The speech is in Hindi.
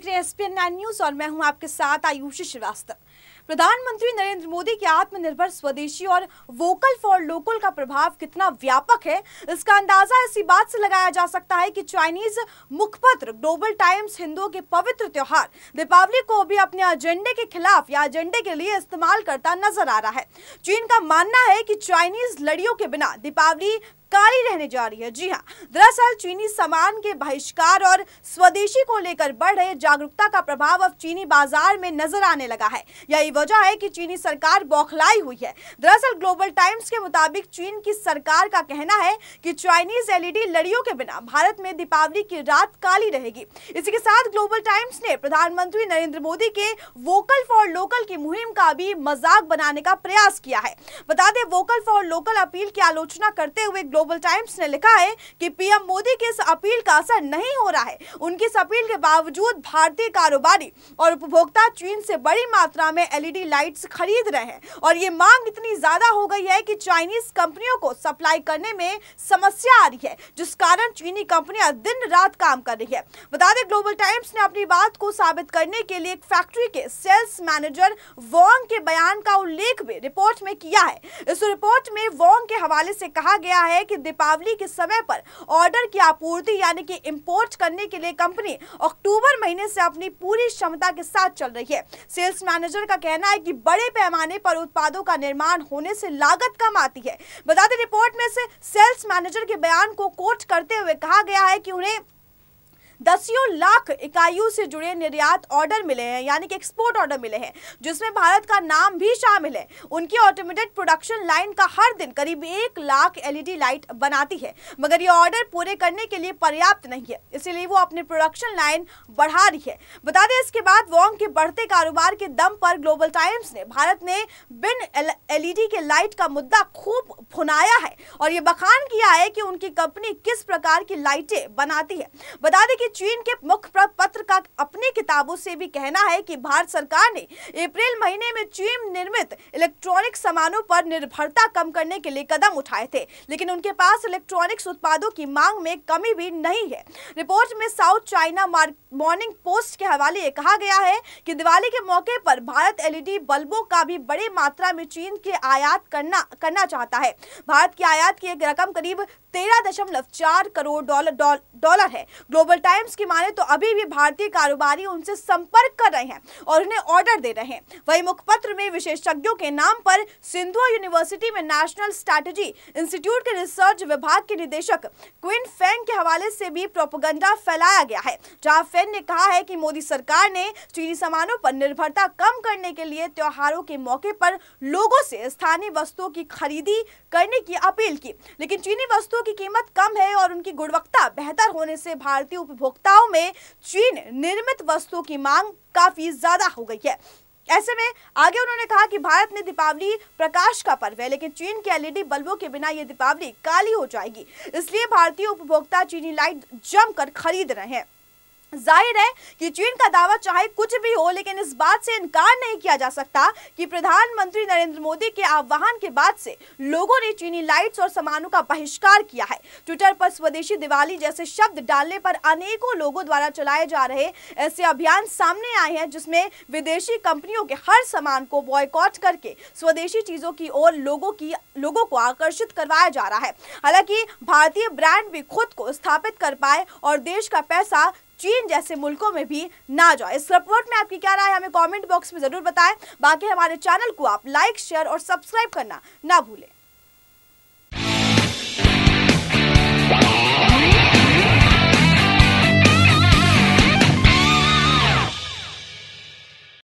देख रहे हैं एस पी न्यूज और मैं हूं आपके साथ आयुषी श्रीवास्तव प्रधानमंत्री नरेंद्र मोदी के आत्मनिर्भर स्वदेशी और वोकल फॉर लोकल का प्रभाव कितना व्यापक है इसका अंदाजा इसी बात से लगाया जा सकता है कि चाइनीज मुखपत्र ग्लोबल टाइम्स हिंदुओं के पवित्र त्यौहार दीपावली को भी अपने एजेंडे के खिलाफ या एजेंडे के लिए इस्तेमाल करता नजर आ रहा है चीन का मानना है कि चाइनीज लड़ियों के बिना दीपावली कारी रहने जा रही है जी हाँ दरअसल चीनी सामान के बहिष्कार और स्वदेशी को लेकर बढ़ रहे जागरूकता का प्रभाव अब चीनी बाजार में नजर आने लगा है यही वजह है कि चीनी सरकार बौखलाई हुई है दरअसल ग्लोबल टाइम्स के मुताबिक चीन की सरकार का कहना है कि चाइनीज एलईडी लड़ियों के बिना भारत में दीपावली की रात काली रहेगी इसी के साथ ग्लोबल टाइम्स ने प्रधानमंत्री नरेंद्र मोदी के वोकल फॉर लोकल की मुहिम का भी मजाक बनाने का प्रयास किया है बता दें वोकल फॉर लोकल अपील की आलोचना करते हुए ग्लोबल टाइम्स ने लिखा है कि पीएम मोदी की इस अपील का असर नहीं हो रहा है उनकी इस अपील के बावजूद भारतीय कारोबारी और उपभोक्ता चीन से बड़ी मात्रा में एलईडी लाइट्स e खरीद रहे हैं और ये मांग इतनी ज्यादा हो गई है कि चाइनीज कंपनियों को सप्लाई करने में समस्या आ रही है जिस कारण चीनी कंपनियां दिन रात काम कर रही है बता दें ग्लोबल टाइम्स ने अपनी बात को साबित करने के लिए एक फैक्ट्री के सेल्स मैनेजर वोंग के बयान का उल्लेख भी रिपोर्ट में किया है इस रिपोर्ट में वोंग के हवाले से कहा गया है कि दीपावली के समय पर ऑर्डर की आपूर्ति यानी कि इंपोर्ट करने के लिए कंपनी अक्टूबर महीने से अपनी पूरी क्षमता के साथ चल रही है सेल्स मैनेजर का कहना है कि बड़े पैमाने पर उत्पादों का निर्माण होने से लागत कम आती है बताते रिपोर्ट में से सेल्स मैनेजर के बयान को कोट करते हुए कहा गया है कि उन्हें दसियों लाख इकाइयों से जुड़े निर्यात ऑर्डर मिले हैं यानी कि एक्सपोर्ट ऑर्डर मिले हैं जिसमें भारत का नाम भी शामिल है उनकी ऑटोमेटेड प्रोडक्शन लाइन का हर दिन करीब एक लाख एलईडी लाइट बनाती है मगर ये ऑर्डर पूरे करने के लिए पर्याप्त नहीं है इसीलिए वो अपनी प्रोडक्शन लाइन बढ़ा रही है बता दें इसके बाद वॉन्ग के बढ़ते कारोबार के दम पर ग्लोबल टाइम्स ने भारत ने बिन एलईडी के लाइट का मुद्दा खूब फुनाया है और ये बखान किया है कि उनकी कंपनी किस प्रकार की लाइटें बनाती है बता दें कि चीन के मुख्य पत्र का अपनी किताबों से भी कहना है कि भारत सरकार ने अप्रैल महीने में चीन निर्मित इलेक्ट्रॉनिक सामानों पर निर्भरता कम करने के लिए कदम उठाए थे लेकिन उनके पास इलेक्ट्रॉनिक्स उत्पादों की मांग में कमी भी नहीं है रिपोर्ट में साउथ चाइना मॉर्निंग पोस्ट के हवाले कहा गया है की दिवाली के मौके पर भारत एलईडी बल्बों का भी बड़ी मात्रा में चीन के आयात करना करना चाहता है भारत की आयात की एक रकम करीब तेरह दशमलव चार करोड़ डॉलर डॉलर है ग्लोबल टाइम टाइम्स की माने तो अभी भी भारतीय कारोबारी उनसे संपर्क कर रहे हैं और उन्हें ऑर्डर दे रहे हैं वही मुखपत्र में विशेषज्ञों के नाम पर सिंधु यूनिवर्सिटी में नेशनल स्ट्रैटेजी इंस्टीट्यूट के रिसर्च विभाग के निदेशक क्विन फेंग के हवाले से भी प्रोपोगंडा फैलाया गया है जहां फेन ने कहा है कि मोदी सरकार ने चीनी सामानों पर निर्भरता कम करने के लिए त्योहारों के मौके पर लोगों से स्थानीय वस्तुओं की खरीदी करने की अपील की लेकिन चीनी वस्तुओं की कीमत कम है और उनकी गुणवत्ता बेहतर होने से भारतीय उपभोक्ता उपभोक्ताओं में चीन निर्मित वस्तुओं की मांग काफी ज्यादा हो गई है ऐसे में आगे उन्होंने कहा कि भारत में दीपावली प्रकाश का पर्व है लेकिन चीन के एलईडी बल्बों के बिना ये दीपावली काली हो जाएगी इसलिए भारतीय उपभोक्ता चीनी लाइट जमकर खरीद रहे हैं जाहिर है कि चीन का दावा चाहे कुछ भी हो लेकिन इस बात से इनकार नहीं किया जा सकता कि प्रधानमंत्री नरेंद्र मोदी के आह्वान के बाद से लोगों ने चीनी लाइट्स और सामानों का बहिष्कार किया है ट्विटर पर स्वदेशी दिवाली जैसे शब्द डालने पर अनेकों लोगों द्वारा चलाए जा रहे ऐसे अभियान सामने आए हैं जिसमें विदेशी कंपनियों के हर सामान को बॉयकॉट करके स्वदेशी चीजों की ओर लोगों की लोगों को आकर्षित करवाया जा रहा है हालांकि भारतीय ब्रांड भी खुद को स्थापित कर पाए और देश का पैसा चीन जैसे मुल्कों में भी ना जाए इस रिपोर्ट में आपकी क्या राय हमें कॉमेंट बॉक्स में ज़रूर बताएं बाकी हमारे चैनल को आप लाइक शेयर और सब्सक्राइब करना ना भूलें